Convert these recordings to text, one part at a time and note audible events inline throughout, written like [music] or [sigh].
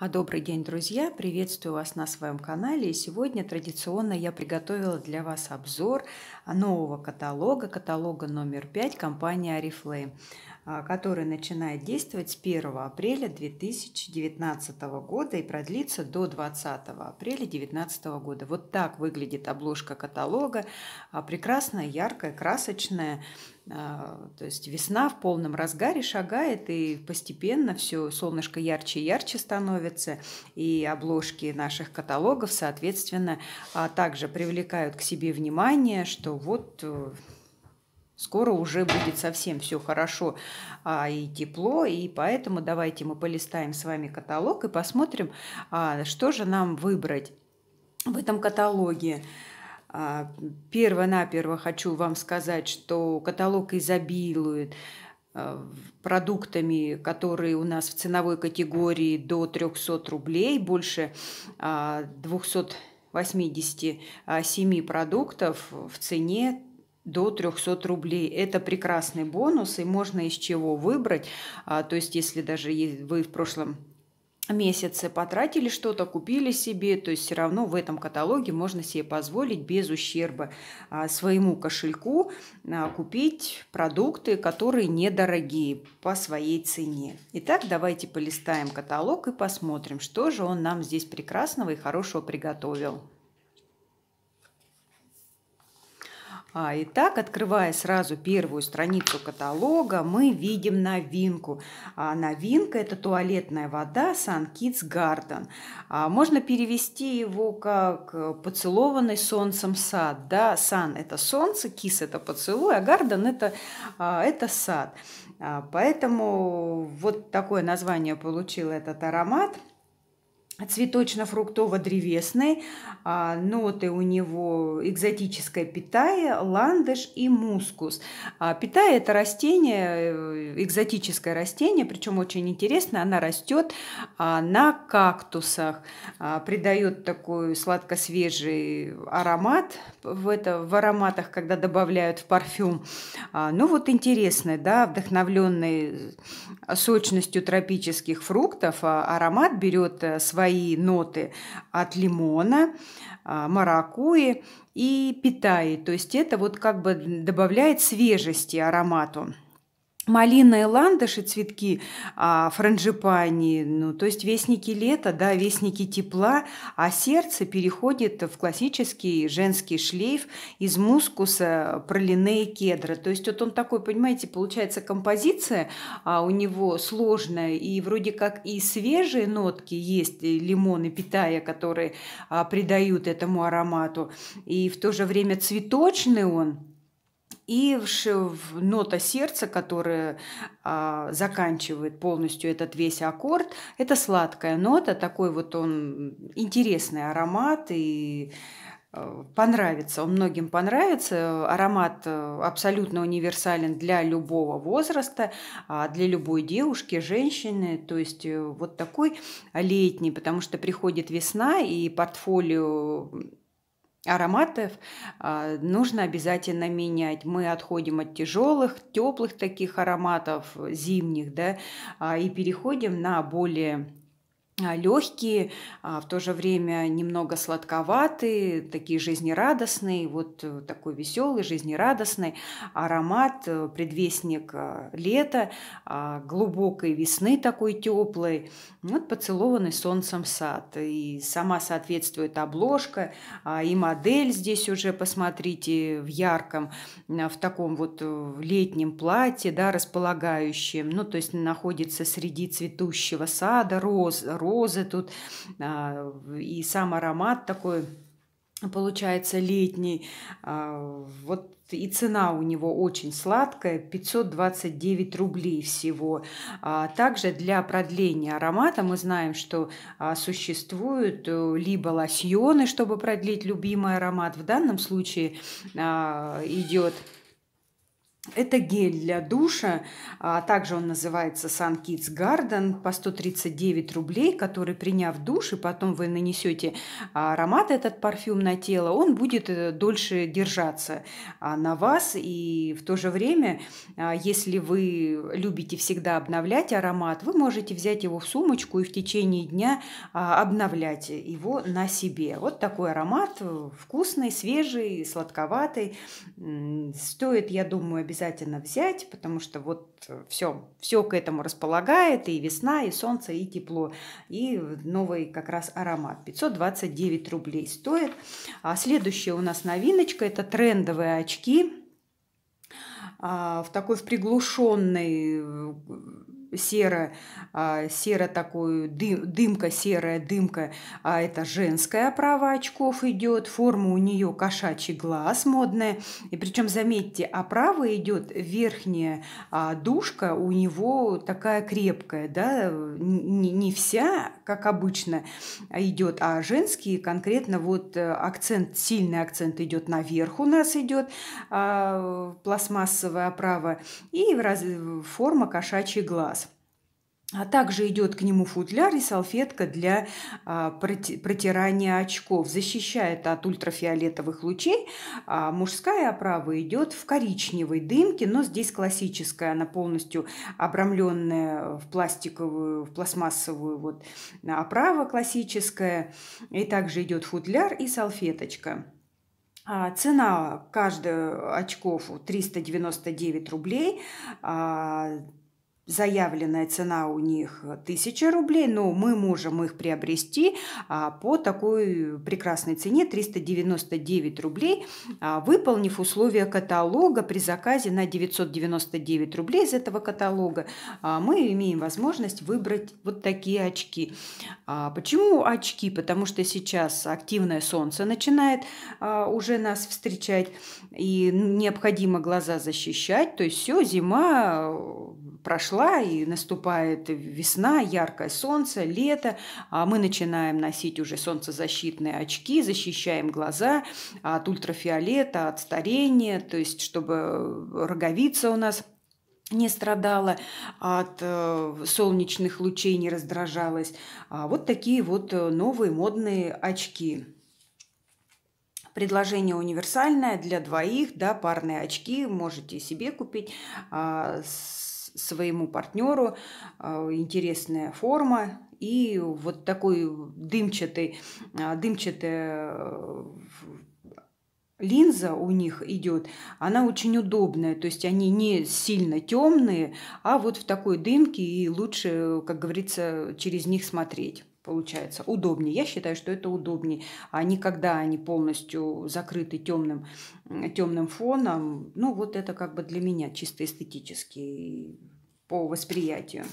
А добрый день, друзья! Приветствую вас на своем канале. И сегодня традиционно я приготовила для вас обзор нового каталога, каталога номер 5 компании Oriflame. А, который начинает действовать с 1 апреля 2019 года и продлится до 20 апреля 2019 года. Вот так выглядит обложка каталога. А, прекрасная, яркая, красочная. А, то есть весна в полном разгаре шагает, и постепенно все солнышко ярче и ярче становится, и обложки наших каталогов, соответственно, также привлекают к себе внимание, что вот э, Скоро уже будет совсем все хорошо а, и тепло, и поэтому давайте мы полистаем с вами каталог и посмотрим, а, что же нам выбрать в этом каталоге. А, Перво-наперво хочу вам сказать, что каталог изобилует а, продуктами, которые у нас в ценовой категории до 300 рублей, больше 200 а, 87 а, продуктов в цене до 300 рублей. Это прекрасный бонус, и можно из чего выбрать. А, то есть, если даже вы в прошлом месяце потратили что-то, купили себе, то есть все равно в этом каталоге можно себе позволить без ущерба а, своему кошельку а, купить продукты, которые недорогие по своей цене. Итак, давайте полистаем каталог и посмотрим, что же он нам здесь прекрасного и хорошего приготовил. А, итак, открывая сразу первую страницу каталога, мы видим новинку. А, новинка – это туалетная вода Sun Kids Garden. А, можно перевести его как «поцелованный солнцем сад». Да? Sun – это солнце, кис – это поцелуй, а garden это, а, – это сад. А, поэтому вот такое название получил этот аромат – цветочно-фруктово-древесный, а, ноты у него экзотическое питание, ландыш и мускус. А, питая это растение, э, экзотическое растение, причем очень интересно, она растет а, на кактусах, а, придает такой сладко-свежий аромат в, это, в ароматах, когда добавляют в парфюм. А, ну вот интересный, да, вдохновленный сочностью тропических фруктов, а, аромат берет э, свои свои ноты от лимона, а, маракуи и питаи. То есть это вот как бы добавляет свежести аромату малина и ландыши, цветки а, франжипани, ну, то есть вестники лета, да, вестники тепла, а сердце переходит в классический женский шлейф из мускуса, пролине и кедра. То есть вот он такой, понимаете, получается композиция а, у него сложная, и вроде как и свежие нотки есть, и э, лимоны питая, которые а, придают этому аромату, и в то же время цветочный он, и в нота сердца, которая а, заканчивает полностью этот весь аккорд, это сладкая нота, такой вот он интересный аромат и э, понравится, он многим понравится. Аромат э, абсолютно универсален для любого возраста, а, для любой девушки, женщины. То есть э, вот такой летний, потому что приходит весна, и портфолио ароматов а, нужно обязательно менять. Мы отходим от тяжелых, теплых таких ароматов зимних, да, а, и переходим на более а, легкие, а в то же время немного сладковатые, такие жизнерадостные, вот э, такой веселый, жизнерадостный аромат, э, предвестник а, лета, а, глубокой весны такой теплой, вот поцелованный солнцем сад. И сама соответствует обложка, и модель здесь уже, посмотрите, в ярком, в таком вот э, летнем платье, да, располагающем, ну, то есть находится среди цветущего сада, роз, роз розы тут, а, и сам аромат такой получается летний. А, вот и цена у него очень сладкая, 529 рублей всего. А также для продления аромата мы знаем, что существуют э, либо лосьоны, чтобы продлить любимый аромат. В данном случае идет это гель для душа, а также он называется Sun Kids Garden по 139 рублей, который, приняв душ, и потом вы нанесете а, аромат этот парфюм на тело, он будет э, дольше держаться а, на вас. И в то же время, а, если вы любите всегда обновлять аромат, вы можете взять его в сумочку и в течение дня обновлять его на себе. Вот такой аромат, э, вкусный, свежий, сладковатый. Стоит, я думаю, обязательно взять, потому что вот все, э, все к этому располагает, и весна, и солнце, и тепло, и новый как раз аромат. 529 рублей стоит. А следующая у нас новиночка – это трендовые очки а, в такой в приглушенной э, серо, а, серо такую дым, дымка, серая дымка, а это женская оправа очков идет, форма у нее кошачий глаз модная, и причем, заметьте, оправа идет верхняя а душка у него такая крепкая, да, не, не вся, как обычно, а идет, а женские конкретно вот э, акцент, сильный акцент идет наверх у нас идет а, пластмассовая оправа и э, форма кошачий глаз. А также идет к нему футляр и салфетка для а, протирания очков. Защищает от ультрафиолетовых лучей. А мужская оправа идет в коричневой дымке, но здесь классическая. Она полностью обрамленная в пластиковую, в пластмассовую вот, оправа классическая. И также идет футляр и салфеточка. А цена каждого очков 399 рублей. А Заявленная цена у них 1000 рублей, но мы можем их приобрести а, по такой прекрасной цене 399 рублей, а, выполнив условия каталога при заказе на 999 рублей из этого каталога. А, мы имеем возможность выбрать вот такие очки. Почему очки? Потому что сейчас активное солнце начинает уже нас встречать, и необходимо глаза защищать. То есть все, зима прошла жила, и наступает весна, яркое солнце, лето, а мы начинаем носить уже солнцезащитные очки, защищаем глаза от ультрафиолета, от старения, то есть чтобы роговица у нас не страдала от э, солнечных лучей, не раздражалась. А вот такие вот э, новые модные очки. Предложение универсальное для двоих, да, парные очки можете себе купить а, с своему партнеру, э, интересная форма и вот такой дымчатый, э, дымчатая э, линза у них идет, она очень удобная, то есть они не сильно темные, а вот в такой дымке и лучше, как говорится, через них смотреть получается. Удобнее. Я считаю, что это удобнее. А никогда они полностью закрыты темным, темным фоном. Ну, вот это как бы для меня чисто эстетически по восприятию.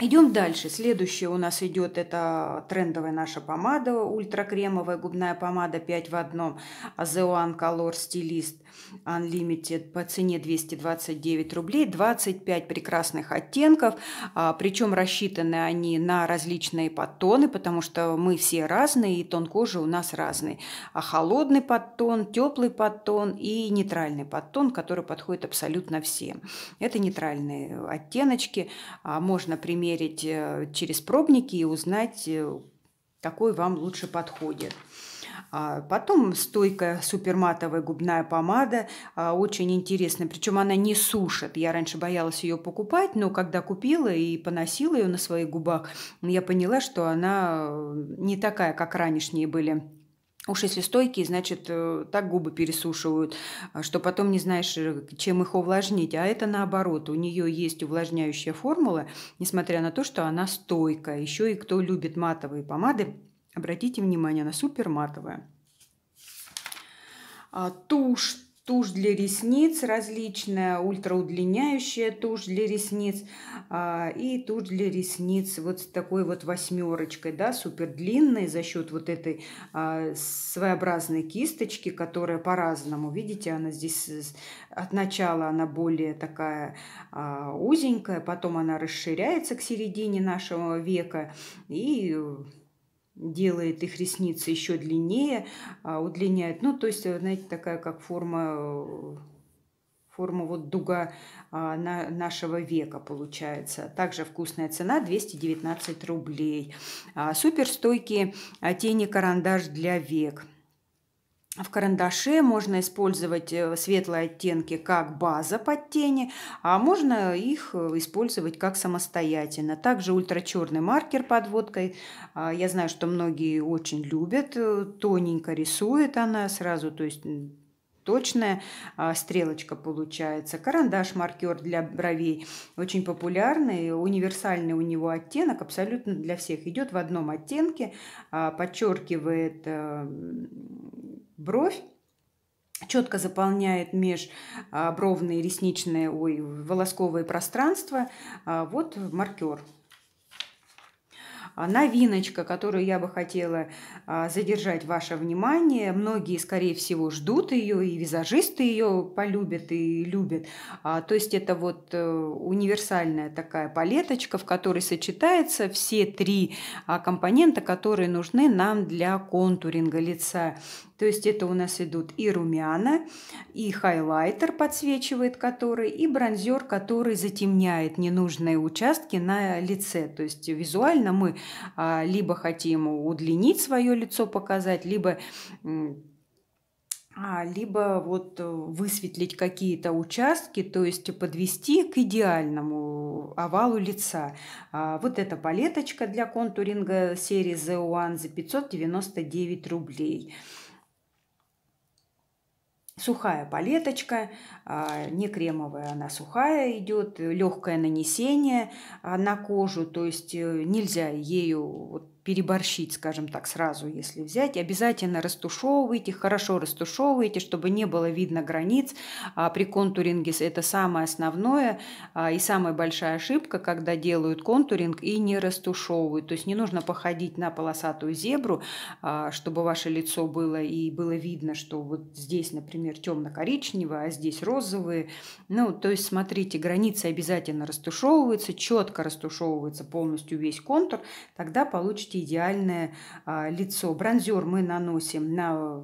Идем дальше. Следующее у нас идет это трендовая наша помада, ультракремовая губная помада 5 в одном The One Color Stylist Unlimited по цене 229 рублей. 25 прекрасных оттенков, а, причем рассчитаны они на различные подтоны, потому что мы все разные и тон кожи у нас разный. А холодный подтон, теплый подтон и нейтральный подтон, который подходит абсолютно всем. Это нейтральные оттеночки, а, можно применить примерить э, через пробники и узнать, э, какой вам лучше подходит. А потом стойкая суперматовая губная помада, а, очень интересная, причем она не сушит. Я раньше боялась ее покупать, но когда купила и поносила ее на своих губах, я поняла, что она э, не такая, как ранешние были Уж если стойкие, значит, э, так губы пересушивают, а, что потом не знаешь, э, чем их увлажнить. А это наоборот, у нее есть увлажняющая формула, несмотря на то, что она стойкая. Еще и кто любит матовые помады, обратите внимание, она супер матовая. А тушь тушь для ресниц различная, ультраудлиняющая тушь для ресниц а, и тушь для ресниц вот с такой вот восьмерочкой, да, супер длинной за счет вот этой а, своеобразной кисточки, которая по-разному, видите, она здесь от начала она более такая а, узенькая, потом она расширяется к середине нашего века и делает их ресницы еще длиннее, а, удлиняет. Ну, то есть, э, знаете, такая как форма э, форма вот дуга а, на, нашего века получается. Также вкусная цена 219 рублей. А, суперстойкие а, тени карандаш для век. В карандаше можно использовать э, светлые оттенки как база под тени, а можно их э, использовать как самостоятельно. Также ультрачерный маркер под водкой. А, я знаю, что многие очень любят. Э, тоненько рисует она сразу, то есть точная а, стрелочка получается. Карандаш-маркер для бровей очень популярный, универсальный у него оттенок, абсолютно для всех. Идет в одном оттенке, а, подчеркивает бровь, четко заполняет межбровные, а, ресничные, ой, волосковые пространства. А, вот маркер. А, новиночка, которую я бы хотела задержать ваше внимание. Многие, скорее всего, ждут ее, и визажисты ее полюбят и любят. То есть это вот э, универсальная такая палеточка, в которой сочетаются все три компонента, которые нужны нам для контуринга лица. То есть это у нас идут и румяна, и хайлайтер подсвечивает который, и бронзер, который затемняет ненужные участки на лице. То есть визуально мы а, либо хотим удлинить свое лицо, показать, либо а, либо вот высветлить какие-то участки, то есть подвести к идеальному овалу лица. А, вот эта палеточка для контуринга серии The One за 599 рублей. Сухая палеточка, а, не кремовая, она сухая идет, легкое нанесение а, на кожу, то есть э, нельзя ею вот переборщить, скажем так, сразу, если взять. Обязательно растушевывайте, хорошо растушевывайте, чтобы не было видно границ. А при контуринге это самое основное а, и самая большая ошибка, когда делают контуринг и не растушевывают. То есть не нужно походить на полосатую зебру, а, чтобы ваше лицо было и было видно, что вот здесь, например, темно-коричневое, а здесь розовые. Ну, то есть смотрите, границы обязательно растушевываются, четко растушевывается полностью весь контур, тогда получите почти идеальное а, лицо. Бронзер мы наносим на э,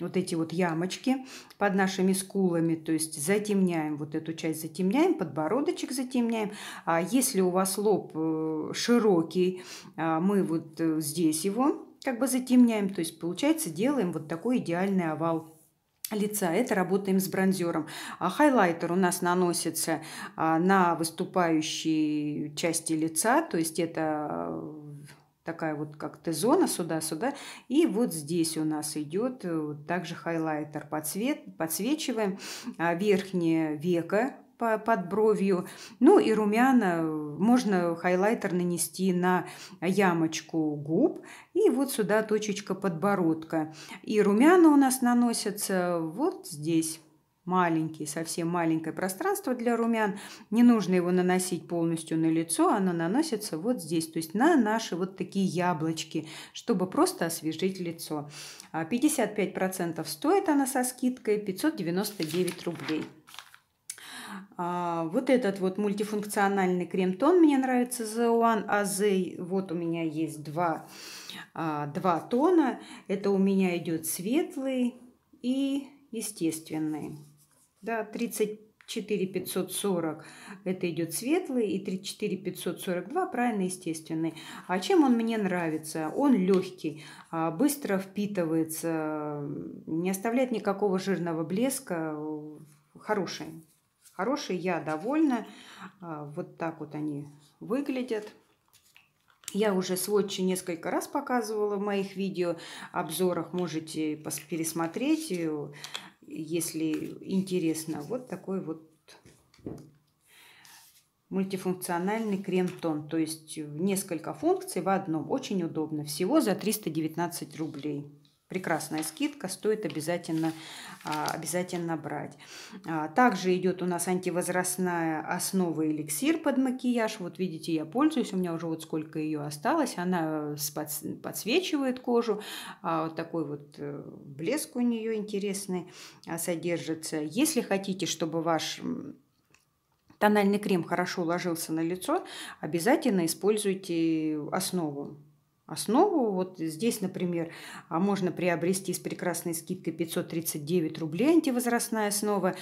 вот эти вот ямочки под нашими скулами, то есть затемняем вот эту часть, затемняем, подбородочек затемняем. А если у вас лоб э, широкий, а, мы вот э, здесь его как бы затемняем, то есть получается делаем вот такой идеальный овал лица. Это работаем с бронзером. А хайлайтер у нас наносится а, на выступающие части лица, то есть это такая вот как Т-зона сюда-сюда. И вот здесь у нас идет э, также хайлайтер. Подсвет, подсвечиваем а, верхнее веко под бровью. Ну и румяна э, можно хайлайтер нанести на ямочку губ и вот сюда точечка подбородка. И румяна у нас наносятся вот здесь маленький, совсем маленькое пространство для румян. Не нужно его наносить полностью на лицо, оно наносится вот здесь, то есть на наши вот такие яблочки, чтобы просто освежить лицо. 55% а стоит она со скидкой, 599 рублей. А, вот этот вот мультифункциональный крем-тон мне нравится The One AZ. Вот у меня есть два, а, два тона. Это у меня идет светлый и естественный да, 34 540 это идет светлый и 34 542 правильно естественный. А чем он мне нравится? Он легкий, а, быстро впитывается, не оставляет никакого жирного блеска, хороший. Хороший, я довольна. А, вот так вот они выглядят. Я уже сводчи несколько раз показывала в моих видео обзорах, можете пересмотреть. Э, если интересно. Вот такой вот мультифункциональный крем-тон. То есть несколько функций в одном. Очень удобно. Всего за 319 рублей. Прекрасная скидка, стоит обязательно, а, обязательно брать. А, также идет у нас антивозрастная основа эликсир под макияж. Вот видите, я пользуюсь, у меня уже вот сколько ее осталось. Она подсвечивает кожу, а, вот такой вот э, блеск у нее интересный содержится. Если хотите, чтобы ваш тональный крем хорошо ложился на лицо, обязательно используйте э, основу основу. Вот здесь, например, а можно приобрести с прекрасной скидкой 539 рублей антивозрастная основа.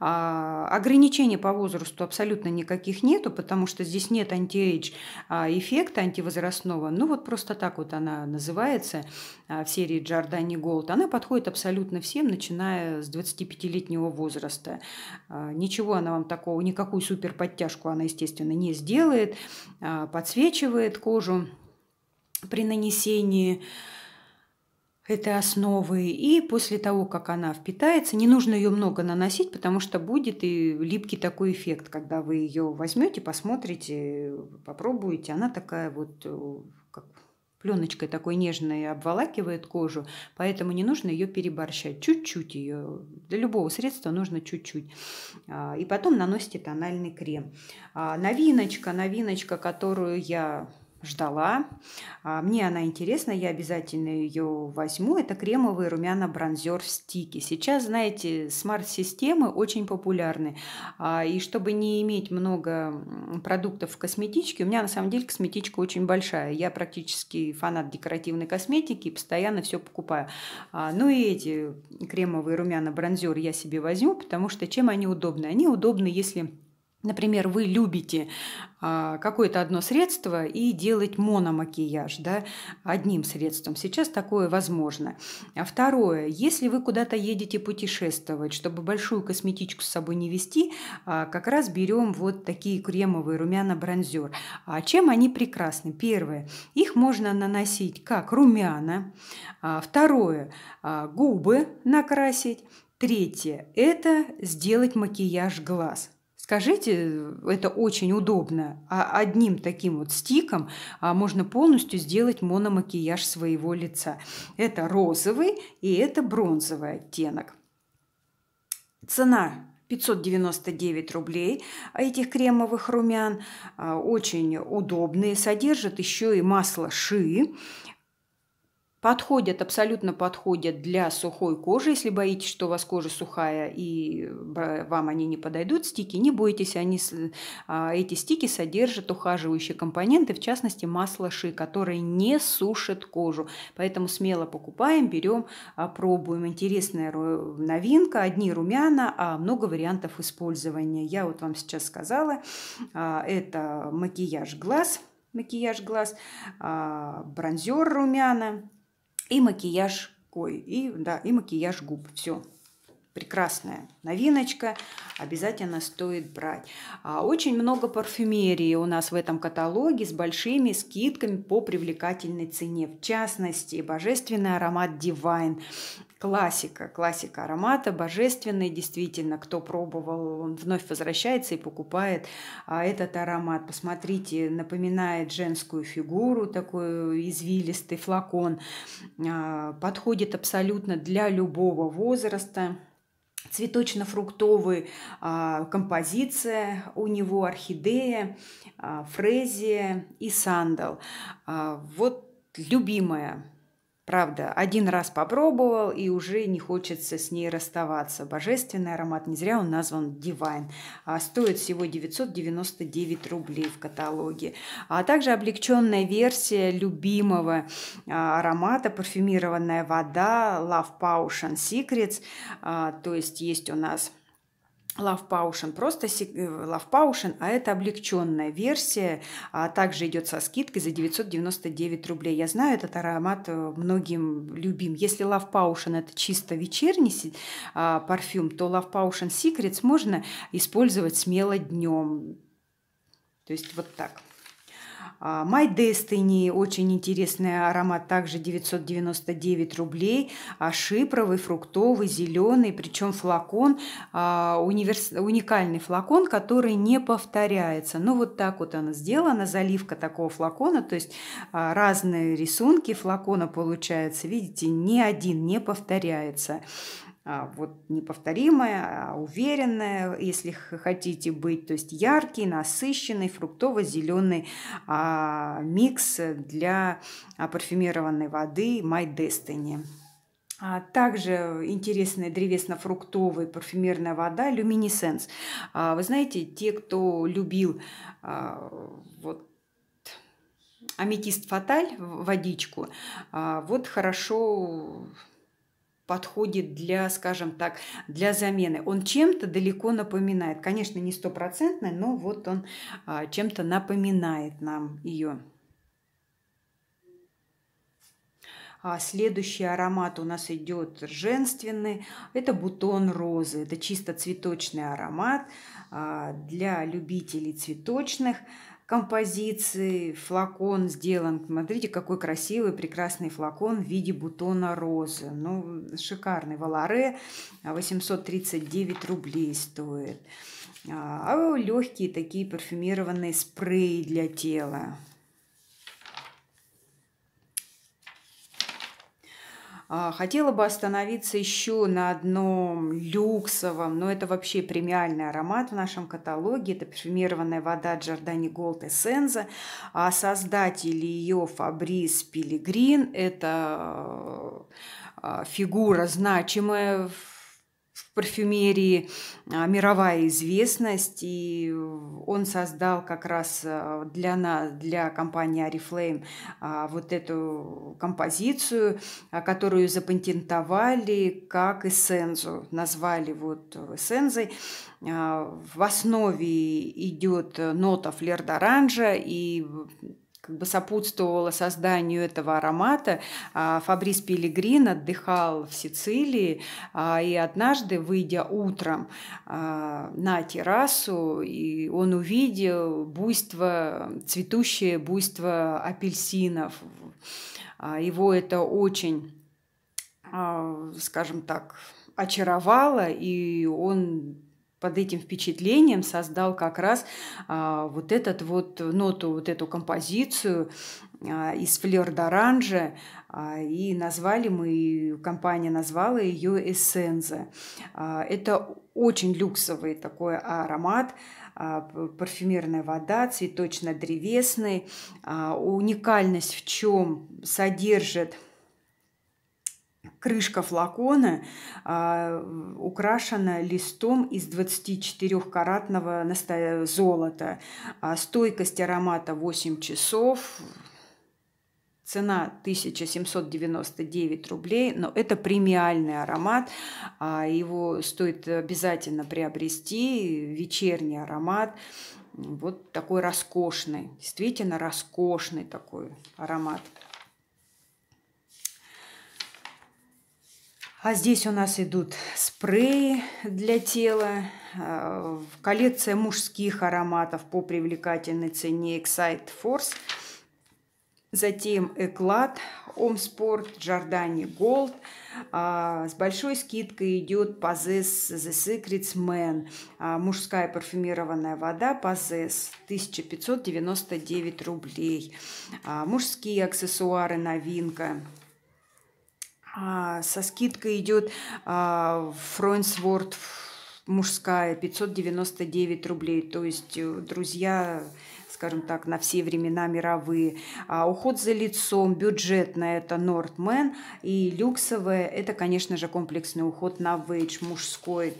А, ограничений по возрасту абсолютно никаких нету, потому что здесь нет антиэйдж а, эффекта антивозрастного. Ну вот просто так вот она называется а, в серии Giordani Gold. Она подходит абсолютно всем, начиная с 25-летнего возраста. ничего она вам такого, никакую супер подтяжку она, естественно, не сделает. подсвечивает кожу при нанесении этой основы. И после того, как она впитается, не нужно ее много наносить, потому что будет и липкий такой эффект, когда вы ее возьмете, посмотрите, попробуете. Она такая вот э, как пленочкой такой нежной обволакивает кожу, поэтому не нужно ее переборщать. Чуть-чуть ее, для любого средства нужно чуть-чуть. А, и потом наносите тональный крем. А, новиночка, новиночка, которую я ждала. А, мне она интересна, я обязательно ее возьму. Это кремовый румяно-бронзер стики. Сейчас, знаете, смарт-системы очень популярны. А, и чтобы не иметь много продуктов в косметичке, у меня на самом деле косметичка очень большая. Я практически фанат декоративной косметики, постоянно все покупаю. А, ну и эти кремовые румяна-бронзер я себе возьму, потому что чем они удобны? Они удобны, если Например, вы любите а, какое-то одно средство и делать мономакияж да, одним средством. Сейчас такое возможно. А второе, если вы куда-то едете путешествовать, чтобы большую косметичку с собой не вести, а, как раз берем вот такие кремовые румяна бронзер. А чем они прекрасны? Первое, их можно наносить как румяна. А, второе, губы накрасить. Третье – это сделать макияж глаз. Скажите, это очень удобно. А одним таким вот стиком а, можно полностью сделать мономакияж своего лица. Это розовый и это бронзовый оттенок. Цена 599 рублей этих кремовых румян. А, очень удобные. Содержат еще и масло ши. Подходят, абсолютно подходят для сухой кожи. Если боитесь, что у вас кожа сухая и э, вам они не подойдут, стики, не бойтесь, они, а, эти стики содержат ухаживающие компоненты, в частности масло ши, которые не сушат кожу. Поэтому смело покупаем, берем, а, пробуем. Интересная новинка, одни румяна, а много вариантов использования. Я вот вам сейчас сказала, а, это макияж глаз – макияж глаз, бронзер румяна, и макияж ой, и, да, и макияж губ. Все. Прекрасная новиночка, обязательно стоит брать. А, очень много парфюмерии у нас в этом каталоге с большими скидками по привлекательной цене. В частности, божественный аромат Divine классика, классика аромата, божественный, действительно, кто пробовал, он вновь возвращается и покупает а, этот аромат. Посмотрите, напоминает женскую фигуру, такой извилистый флакон, а, подходит абсолютно для любого возраста цветочно-фруктовый а, композиция, у него орхидея, а, фрезия и сандал. А, вот любимая Правда, один раз попробовал, и уже не хочется с ней расставаться. Божественный аромат, не зря он назван Divine. А стоит всего 999 рублей в каталоге. А также облегченная версия любимого а, аромата, парфюмированная вода Love Potion Secrets. А, то есть есть у нас Love Potion, просто э, Love Potion, а это облегченная версия, а также идет со скидкой за 999 рублей. Я знаю, этот аромат э, многим любим. Если Love Potion это чисто вечерний а, парфюм, то Love Potion Secrets можно использовать смело днем. То есть вот так. А, My Destiny, очень интересный аромат, также 999 рублей, а, шипровый, фруктовый, зеленый, причем флакон, а, универс... уникальный флакон, который не повторяется. Ну вот так вот она сделана, заливка такого флакона, то есть разные рисунки флакона получаются, видите, ни один не повторяется. А, вот неповторимое, а уверенное, если хотите быть, то есть яркий, насыщенный, фруктово-зеленый а, микс для а, парфюмированной воды My Destiny. А также интересная древесно-фруктовая парфюмерная вода Luminescence Вы знаете, те, кто любил вот аметист фаталь водичку, вот хорошо подходит для, скажем так, для замены. Он чем-то далеко напоминает. Конечно, не стопроцентный, но вот он а, чем-то напоминает нам ее. А, следующий аромат у нас идет женственный. Это бутон розы. Это чисто цветочный аромат а, для любителей цветочных композиции. Флакон сделан. Смотрите, какой красивый, прекрасный флакон в виде бутона розы. Ну, шикарный. Валаре 839 а, рублей стоит. А легкие такие парфюмированные спреи для тела. А, хотела бы остановиться еще на одном люксовом, но это вообще премиальный аромат в нашем каталоге. Это парфюмированная вода Giordani Gold Essenza. А Создатель ее Фабрис Пилигрин. Это а, фигура значимая в парфюмерии, а, мировая известность, и он создал как раз а, для нас, для компании Арифлейм а, вот эту композицию, которую запатентовали как эссензу, назвали вот эссензой. В основе идет нота флер-д'оранжа и как бы сопутствовала созданию этого аромата. А, Фабрис Пелегрин отдыхал в Сицилии, а, и однажды, выйдя утром а, на террасу, и он увидел буйство, цветущее буйство апельсинов. Его это очень, скажем так, очаровало, и он под этим впечатлением создал как раз а, вот этот вот ноту, вот эту композицию а, из флер d'orange, а, и назвали мы, компания назвала ее эссенза. А, это очень люксовый такой аромат, а, парфюмерная вода, цветочно-древесный. А, уникальность в чем содержит – Крышка флакона э, украшена листом из 24-каратного наста... золота. А стойкость аромата 8 часов. Цена 1799 рублей, но это премиальный аромат. А, его стоит обязательно приобрести. Вечерний аромат. Вот такой роскошный, действительно роскошный такой аромат. А здесь у нас идут спреи для тела, а, коллекция мужских ароматов по привлекательной цене Excite Force. Затем Эклад, Омспорт, Джордани Голд. с большой скидкой идет Possess The Secrets Man. А, мужская парфюмированная вода Possess 1599 рублей. А, мужские аксессуары новинка а, со скидкой идет а, Фройнсворд мужская 599 рублей. То есть, э, друзья, скажем так, на все времена мировые. А уход за лицом, бюджетная – это Нортмен. И люксовая – это, конечно же, комплексный уход на Вейдж мужской.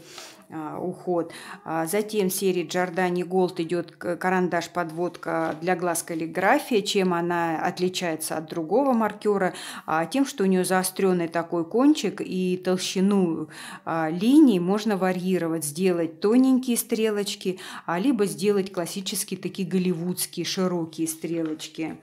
А, уход. А затем в серии Giordani Gold идет карандаш-подводка для глаз каллиграфия. Чем она отличается от другого маркера? А тем, что у нее заостренный такой кончик и толщину линий можно варьировать, сделать тоненькие стрелочки, либо сделать классические такие голливудские широкие стрелочки.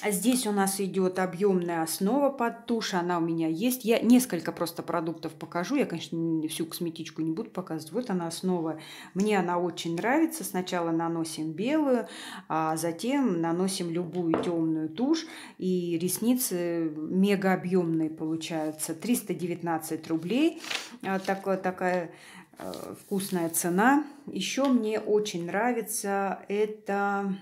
А здесь у нас идет объемная основа под тушь, она у меня есть. Я несколько просто продуктов покажу, я, конечно, всю косметичку не буду показывать. Вот она основа, мне она очень нравится. Сначала наносим белую, а затем наносим любую темную тушь. И ресницы мега объемные получаются. 319 рублей, а, такая, такая э, вкусная цена. Еще мне очень нравится это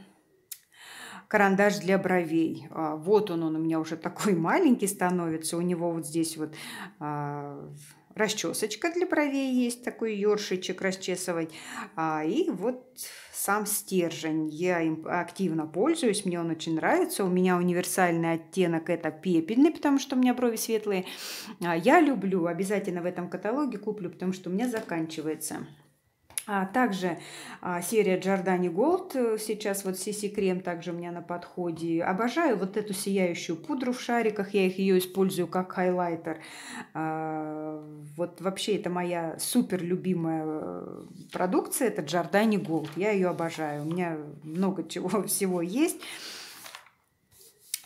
карандаш для бровей. А, вот он, он у меня уже [laughs] такой маленький становится. У него вот здесь вот а, расчесочка для бровей есть, такой ёршичек расчесывать. А, и вот сам стержень. Я им активно пользуюсь, мне он очень нравится. У меня универсальный оттенок это пепельный, потому что у меня брови светлые. Я люблю, обязательно в этом каталоге куплю, потому что у меня заканчивается. А также а, серия Giordani Gold, сейчас вот CC крем также у меня на подходе. Обожаю вот эту сияющую пудру в шариках, я их ее использую как хайлайтер. А, вот вообще это моя супер любимая э, продукция, это Giordani Gold, я ее обожаю. У меня много чего [laughs] всего есть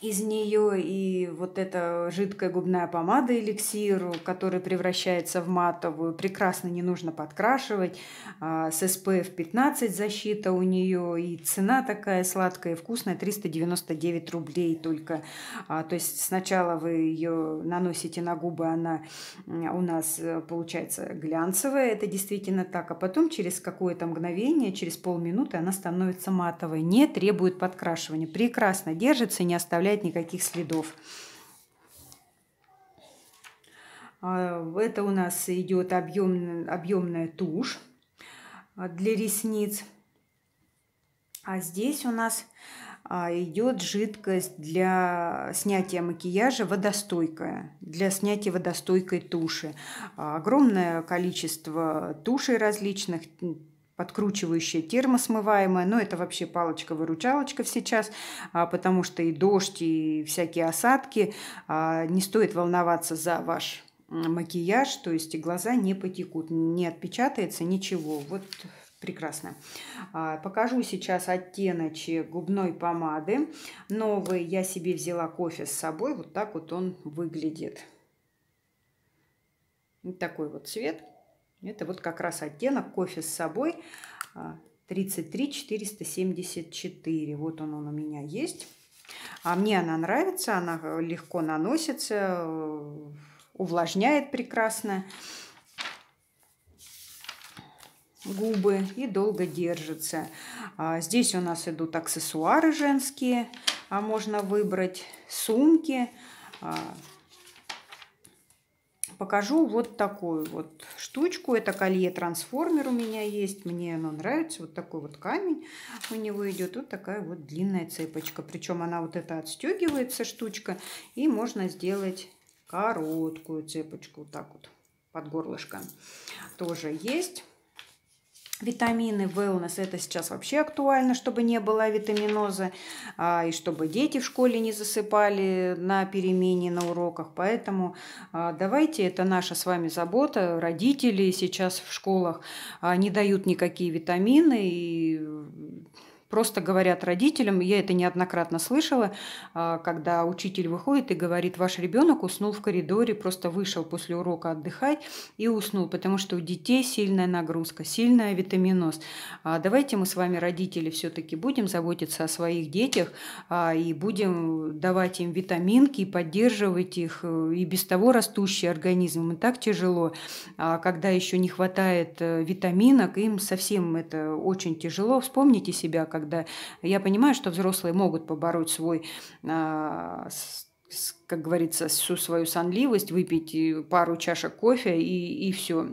из нее и вот эта жидкая губная помада эликсир, который превращается в матовую, прекрасно не нужно подкрашивать. А, с SPF 15 защита у нее и цена такая сладкая и вкусная 399 рублей только. А, то есть сначала вы ее наносите на губы, она у нас э, получается глянцевая, это действительно так, а потом через какое-то мгновение, через полминуты она становится матовой, не требует подкрашивания, прекрасно держится, не оставляет оставляет никаких следов. А, это у нас идет объем, объемная тушь для ресниц. А здесь у нас а, идет жидкость для снятия макияжа водостойкая, для снятия водостойкой туши. А, огромное количество тушей различных, подкручивающая термосмываемая, но это вообще палочка-выручалочка сейчас, а, потому что и дождь, и всякие осадки. А, не стоит волноваться за ваш макияж, то есть и глаза не потекут, не отпечатается ничего. Вот прекрасно. А, покажу сейчас оттеночек губной помады. Новый я себе взяла кофе с собой, вот так вот он выглядит. такой вот цвет. Это вот как раз оттенок кофе с собой 33 а, 474. Вот он, он у меня есть. А мне она нравится, она легко наносится, увлажняет прекрасно губы и долго держится. А здесь у нас идут аксессуары женские, а можно выбрать сумки, а, покажу вот такую вот штучку. Это колье-трансформер у меня есть. Мне оно нравится. Вот такой вот камень у него идет. Вот такая вот длинная цепочка. Причем она вот эта отстегивается штучка. И можно сделать короткую цепочку. Вот так вот под горлышко тоже есть. Витамины wellness — это сейчас вообще актуально, чтобы не было витаминоза, а, и чтобы дети в школе не засыпали на перемене, на уроках. Поэтому а, давайте, это наша с вами забота. Родители сейчас в школах а, не дают никакие витамины, и просто говорят родителям, я это неоднократно слышала, а, когда учитель выходит и говорит, ваш ребенок уснул в коридоре, просто вышел после урока отдыхать и уснул, потому что у детей сильная нагрузка, сильная витаминоз. А, давайте мы с вами, родители, все-таки будем заботиться о своих детях а, и будем давать им витаминки, поддерживать их, э, и без того растущий организм, им и так тяжело. Когда еще не хватает э, витаминок, им совсем это очень тяжело. Вспомните себя, как когда я понимаю, что взрослые могут побороть свой а, как говорится, всю свою сонливость, выпить э, пару чашек кофе и, и все.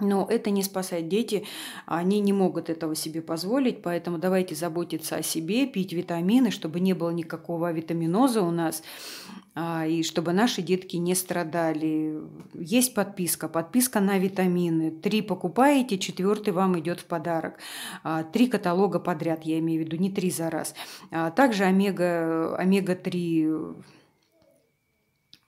Но это не спасает дети, они не могут этого себе позволить, поэтому давайте заботиться о себе, пить витамины, чтобы не было никакого витаминоза у нас, а, и чтобы наши детки не страдали. Есть подписка, подписка на витамины. Три покупаете, четвертый вам идет в подарок. А, три каталога подряд, я имею в виду, не три за раз. А, также омега, омега-3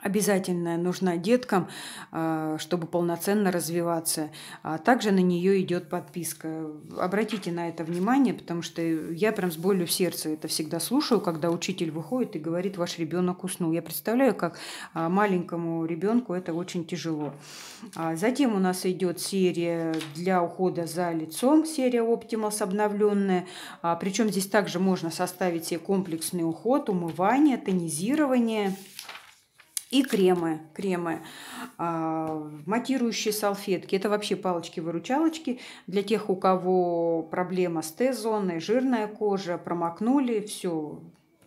обязательная нужна деткам, а, чтобы полноценно развиваться. А также на нее идет подписка. Обратите на это внимание, потому что я прям с болью в сердце это всегда слушаю, когда учитель выходит и говорит, ваш ребенок уснул. Я представляю, как а, маленькому ребенку это очень тяжело. А затем у нас идет серия для ухода за лицом, серия Optimals обновленная. А причем здесь также можно составить себе комплексный уход, умывание, тонизирование. И кремы, кремы, а, матирующие салфетки. Это вообще палочки-выручалочки для тех, у кого проблема с Т-зоной, жирная кожа, промокнули, все,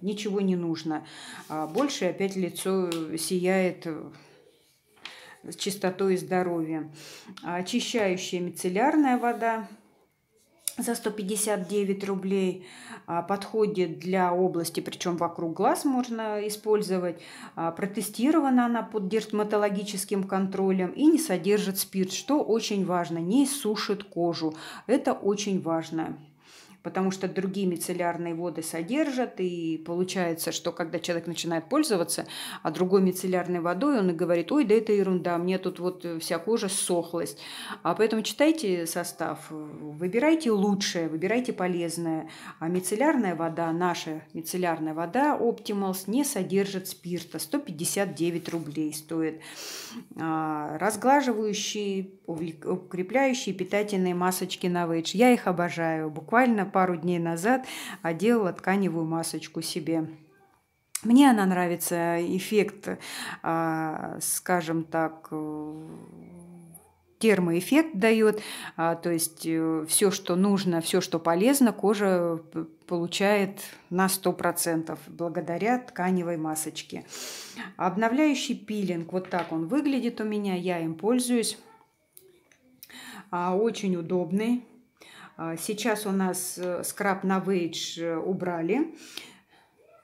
ничего не нужно. А больше опять лицо сияет с чистотой и здоровьем. Очищающая мицеллярная вода – за 159 рублей а, подходит для области, причем вокруг глаз можно использовать. А, протестирована она под дерматологическим контролем и не содержит спирт, что очень важно, не сушит кожу. Это очень важно потому что другие мицеллярные воды содержат, и получается, что когда человек начинает пользоваться, а другой мицеллярной водой, он и говорит, ой, да это ерунда, мне тут вот э, вся кожа сохлась. А поэтому читайте состав, выбирайте лучшее, выбирайте полезное. А мицеллярная вода, наша мицеллярная вода Optimals не содержит спирта, 159 рублей стоит. А, разглаживающие, укрепляющие питательные масочки на Novage, я их обожаю, буквально пару дней назад одела а тканевую масочку себе. Мне она нравится, эффект, а, скажем так, э, термоэффект дает, а, то есть э, все, что нужно, все, что полезно, кожа получает на 100% благодаря тканевой масочке. Обновляющий пилинг, вот так он выглядит у меня, я им пользуюсь. Очень удобный, а, сейчас у нас э, скраб на э, убрали.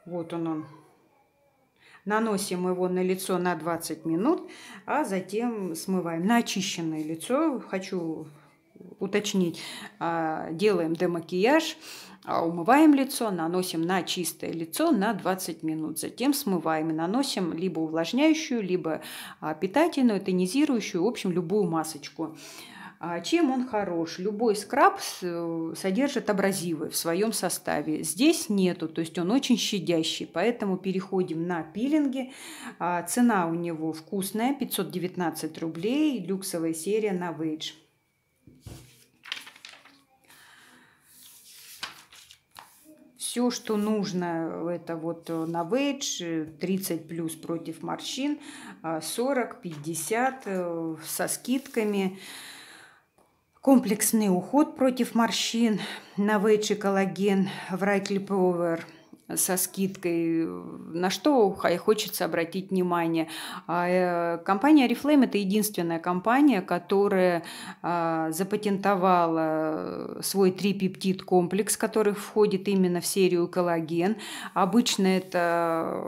Вот он он. Наносим его на лицо на 20 минут, а затем смываем. На очищенное лицо, хочу уточнить, а, делаем демакияж, а, умываем лицо, наносим на чистое лицо на 20 минут. Затем смываем и наносим либо увлажняющую, либо питательную, тонизирующую, в общем, любую масочку. А, чем он хорош? Любой скраб э, содержит абразивы в своем составе. Здесь нету, то есть он очень щадящий, поэтому переходим на пилинги. А, цена у него вкусная, 519 рублей, люксовая серия на Вейдж. все, что нужно, это вот э, на вейдж 30 плюс против морщин, 40, а, 50 э, со скидками комплексный уход против морщин, Новейчи коллаген, Врайтлиповер – со скидкой, э, на что хочется обратить внимание. А, э, компания Reflame – это единственная компания, которая а, запатентовала э, свой трипептид комплекс, который входит именно в серию коллаген. Обычно это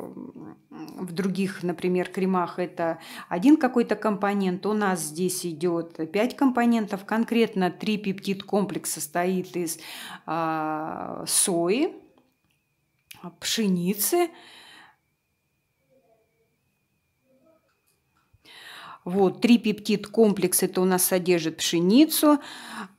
в других, например, кремах это один какой-то компонент, у нас здесь идет пять компонентов, конкретно трипептид комплекс состоит из а, сои, пшеницы, Вот, три пептид комплекс это у нас содержит пшеницу,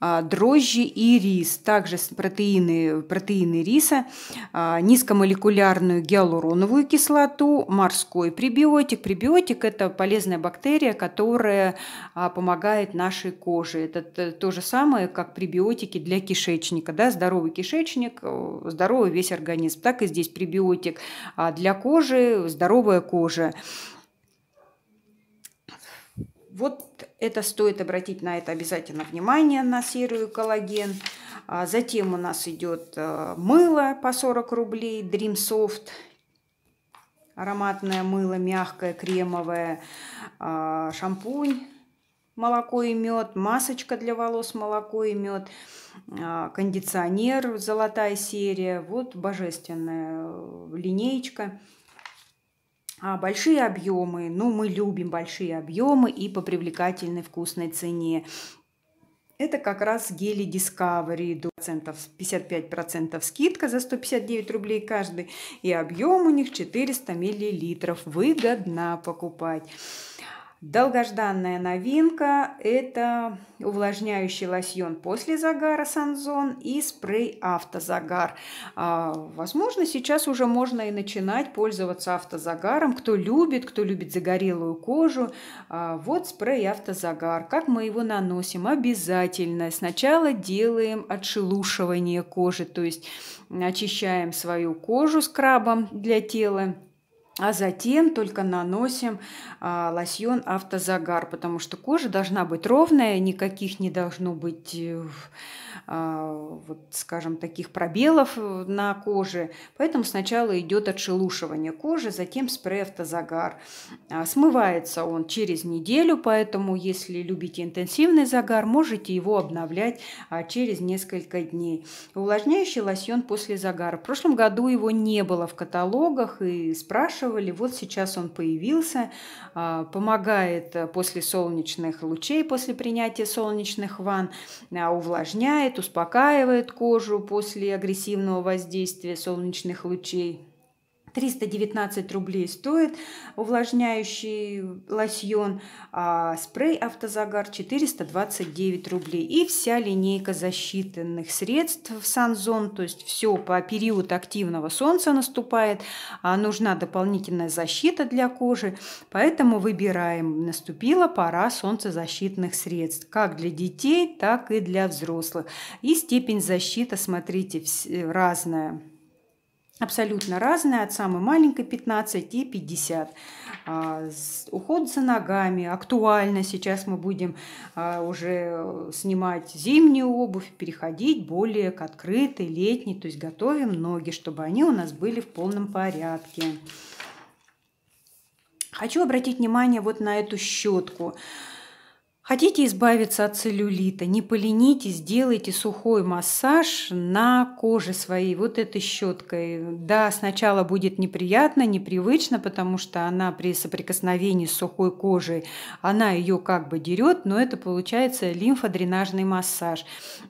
а, дрожжи и рис. Также протеины, протеины риса, а, низкомолекулярную гиалуроновую кислоту, морской пребиотик. Пребиотик – это полезная бактерия, которая а, помогает нашей коже. Это то же самое, как пребиотики для кишечника. Да? Здоровый кишечник, э, здоровый весь организм. Так и здесь пребиотик для кожи, здоровая кожа. Вот это стоит обратить на это обязательно внимание, на серую коллаген. А затем у нас идет э, мыло по 40 рублей, Dream Soft. Ароматное мыло, мягкое, кремовое. А, шампунь, молоко и мед, масочка для волос, молоко и мед. А, кондиционер, золотая серия. Вот божественная э, линеечка. А большие объемы, ну мы любим большие объемы и по привлекательной вкусной цене. Это как раз гели Discovery, 55% скидка за 159 рублей каждый. И объем у них 400 мл. Выгодно покупать. Долгожданная новинка – это увлажняющий лосьон после загара Санзон и спрей автозагар. А, возможно, сейчас уже можно и начинать пользоваться автозагаром. Кто любит, кто любит загорелую кожу, а, вот спрей автозагар. Как мы его наносим? Обязательно. Сначала делаем отшелушивание кожи, то есть очищаем свою кожу скрабом для тела а затем только наносим а, лосьон автозагар, потому что кожа должна быть ровная, никаких не должно быть э, а, вот, скажем, таких пробелов э, на коже. Поэтому сначала идет отшелушивание кожи, затем спрей автозагар. А, смывается он через неделю, поэтому если любите интенсивный загар, можете его обновлять а, через несколько дней. Увлажняющий лосьон после загара. В прошлом году его не было в каталогах и спрашивали. Вот сейчас он появился. Помогает э, после солнечных лучей, после принятия солнечных ванн, увлажняет успокаивает кожу после агрессивного воздействия солнечных лучей. 319 рублей стоит увлажняющий лосьон, а спрей автозагар 429 рублей. И вся линейка защитных средств в Санзон, то есть все по период активного солнца наступает, а нужна дополнительная защита для кожи, поэтому выбираем. Наступила пора солнцезащитных средств, как для детей, так и для взрослых. И степень защиты, смотрите, разная абсолютно разные, от самой маленькой 15 и 50. А, уход за ногами актуально. Сейчас мы будем а, уже э, снимать зимнюю обувь, переходить более к открытой, летней. То есть готовим ноги, чтобы они у нас были в полном порядке. Хочу обратить внимание вот на эту щетку. Хотите избавиться от целлюлита? Не поленитесь, сделайте сухой массаж на коже своей вот этой щеткой. Да, сначала будет неприятно, непривычно, потому что она при соприкосновении с сухой кожей, она ее как бы дерет, но это получается лимфодренажный массаж.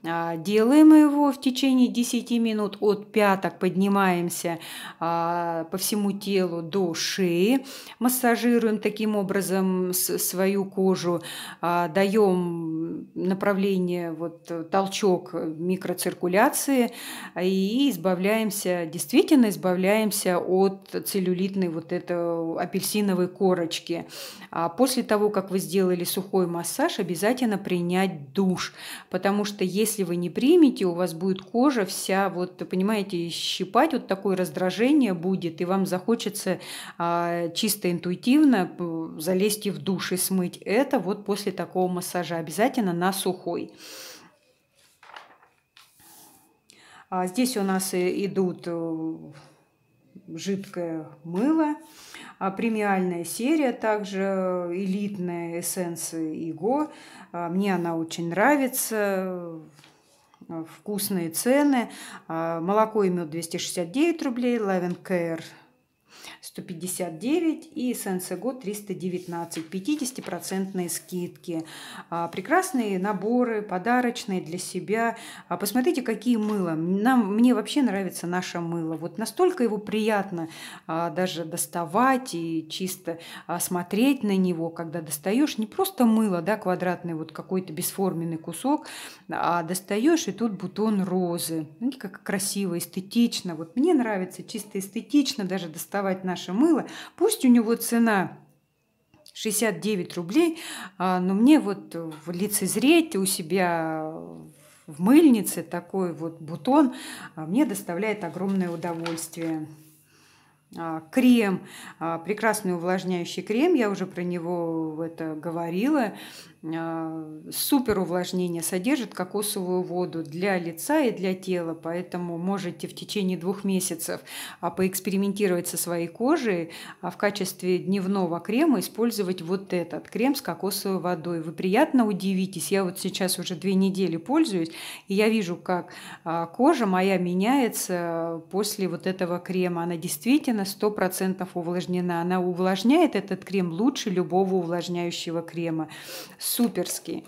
А, делаем его в течение 10 минут от пяток, поднимаемся а, по всему телу до шеи, массажируем таким образом свою кожу а, даем направление, вот толчок микроциркуляции и избавляемся, действительно избавляемся от целлюлитной вот этой апельсиновой корочки. А после того, как вы сделали сухой массаж, обязательно принять душ, потому что если вы не примете, у вас будет кожа вся, вот понимаете, щипать, вот такое раздражение будет, и вам захочется а, чисто интуитивно залезть и в душ и смыть это вот после такого такого массажа, обязательно на сухой. А здесь у нас идут э, жидкое мыло, а премиальная серия, также э, элитная эссенция Иго. А мне она очень нравится э, вкусные цены. А молоко и мед 269 рублей, Лавен Кэр 159 и Сенсего 319. 50% скидки. А, прекрасные наборы, подарочные для себя. А, посмотрите, какие мыло. Нам, мне вообще нравится наше мыло. Вот настолько его приятно а, даже доставать и чисто смотреть на него, когда достаешь не просто мыло, да, квадратный вот какой-то бесформенный кусок, а достаешь и тут бутон розы. как красиво, эстетично. Вот мне нравится чисто эстетично даже доставать покупать наше мыло. Пусть у него цена 69 рублей, а, но мне вот лицезреть у себя в мыльнице такой вот бутон а, мне доставляет огромное удовольствие. А, крем, а, прекрасный увлажняющий крем, я уже про него это говорила, а, супер увлажнение содержит кокосовую воду для лица и для тела, поэтому можете в течение двух месяцев поэкспериментировать со своей кожей, а в качестве дневного крема использовать вот этот крем с кокосовой водой. Вы приятно удивитесь, я вот сейчас уже две недели пользуюсь, и я вижу, как кожа моя меняется после вот этого крема, она действительно 100% увлажнена. Она увлажняет этот крем лучше любого увлажняющего крема. Суперский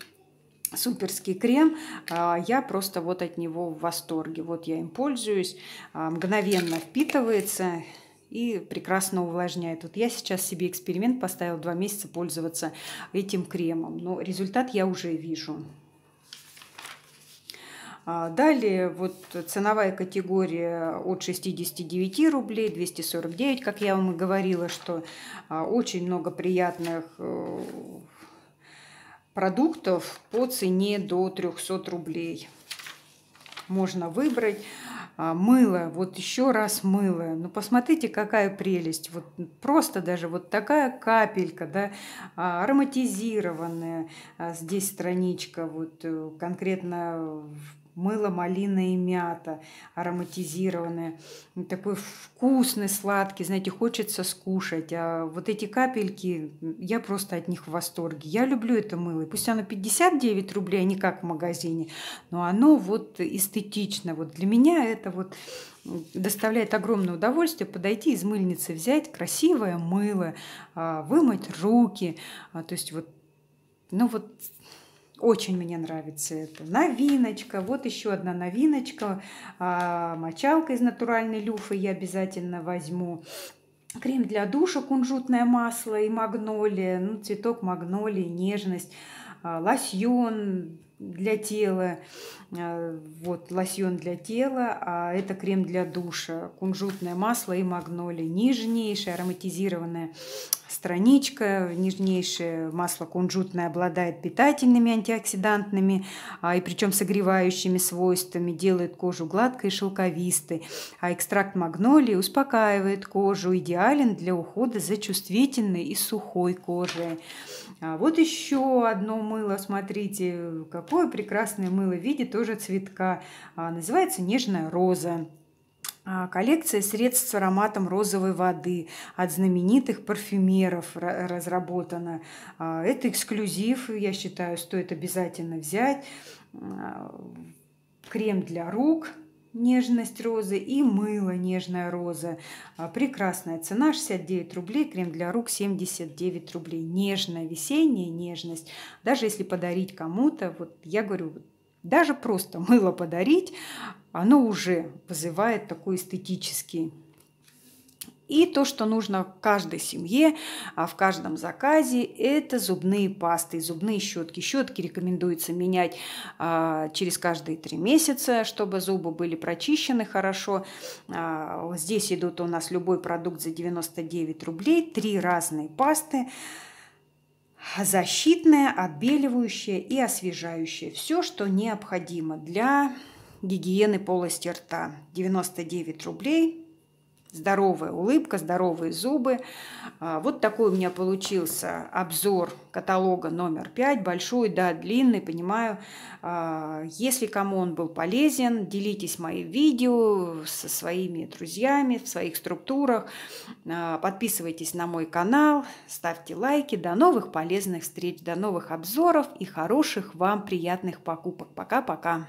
суперский крем. А, я просто вот от него в восторге. Вот я им пользуюсь. А, мгновенно впитывается и прекрасно увлажняет. Вот я сейчас себе эксперимент поставил два месяца пользоваться этим кремом. Но результат я уже вижу. А, далее вот ценовая категория от 69 рублей, 249, как я вам и говорила, что а, очень много приятных э, продуктов по цене до 300 рублей. Можно выбрать. А, мыло, вот еще раз мыло. Ну, посмотрите, какая прелесть. Вот просто даже вот такая капелька, да, ароматизированная. Здесь страничка вот э, конкретно в мыло, малина и мята ароматизированное. Такой вкусный, сладкий, знаете, хочется скушать. А вот эти капельки, я просто от них в восторге. Я люблю это мыло. И пусть оно 59 рублей, а не как в магазине, но оно вот эстетично. Вот для меня это вот доставляет огромное удовольствие подойти из мыльницы, взять красивое мыло, а, вымыть руки. А, то есть вот ну вот очень мне нравится это. Новиночка. Вот еще одна новиночка. А, мочалка из натуральной люфы я обязательно возьму. Крем для душа, кунжутное масло и магнолия. Ну, цветок магнолии, нежность. А, лосьон для тела. А, вот лосьон для тела, а это крем для душа. Кунжутное масло и магнолия. Нежнейшее ароматизированное страничка, нежнейшее масло кунжутное обладает питательными антиоксидантными, а, и причем согревающими свойствами, делает кожу гладкой и шелковистой. А экстракт магнолии успокаивает кожу, идеален для ухода за чувствительной и сухой кожей. А вот еще одно мыло, смотрите, какое прекрасное мыло в виде тоже цветка. А, называется нежная роза. А, коллекция средств с ароматом розовой воды от знаменитых парфюмеров разработана. А, это эксклюзив, я считаю, стоит обязательно взять. А, крем для рук, нежность розы и мыло нежная роза. Прекрасная цена 69 рублей, крем для рук 79 рублей. Нежная весенняя нежность. Даже если подарить кому-то, вот я говорю, даже просто мыло подарить, оно уже вызывает такой эстетический и то, что нужно каждой семье, а в каждом заказе, это зубные пасты, зубные щетки. Щетки рекомендуется менять а, через каждые три месяца, чтобы зубы были прочищены хорошо. А, здесь идут у нас любой продукт за 99 рублей, три разные пасты. Защитная, отбеливающая и освежающая. Все, что необходимо для гигиены полости рта. 99 рублей. Здоровая улыбка, здоровые зубы. А, вот такой у меня получился обзор каталога номер 5. Большой, да, длинный, понимаю. А, если кому он был полезен, делитесь моим видео со своими друзьями в своих структурах. А, подписывайтесь на мой канал, ставьте лайки. До новых полезных встреч, до новых обзоров и хороших вам приятных покупок. Пока-пока.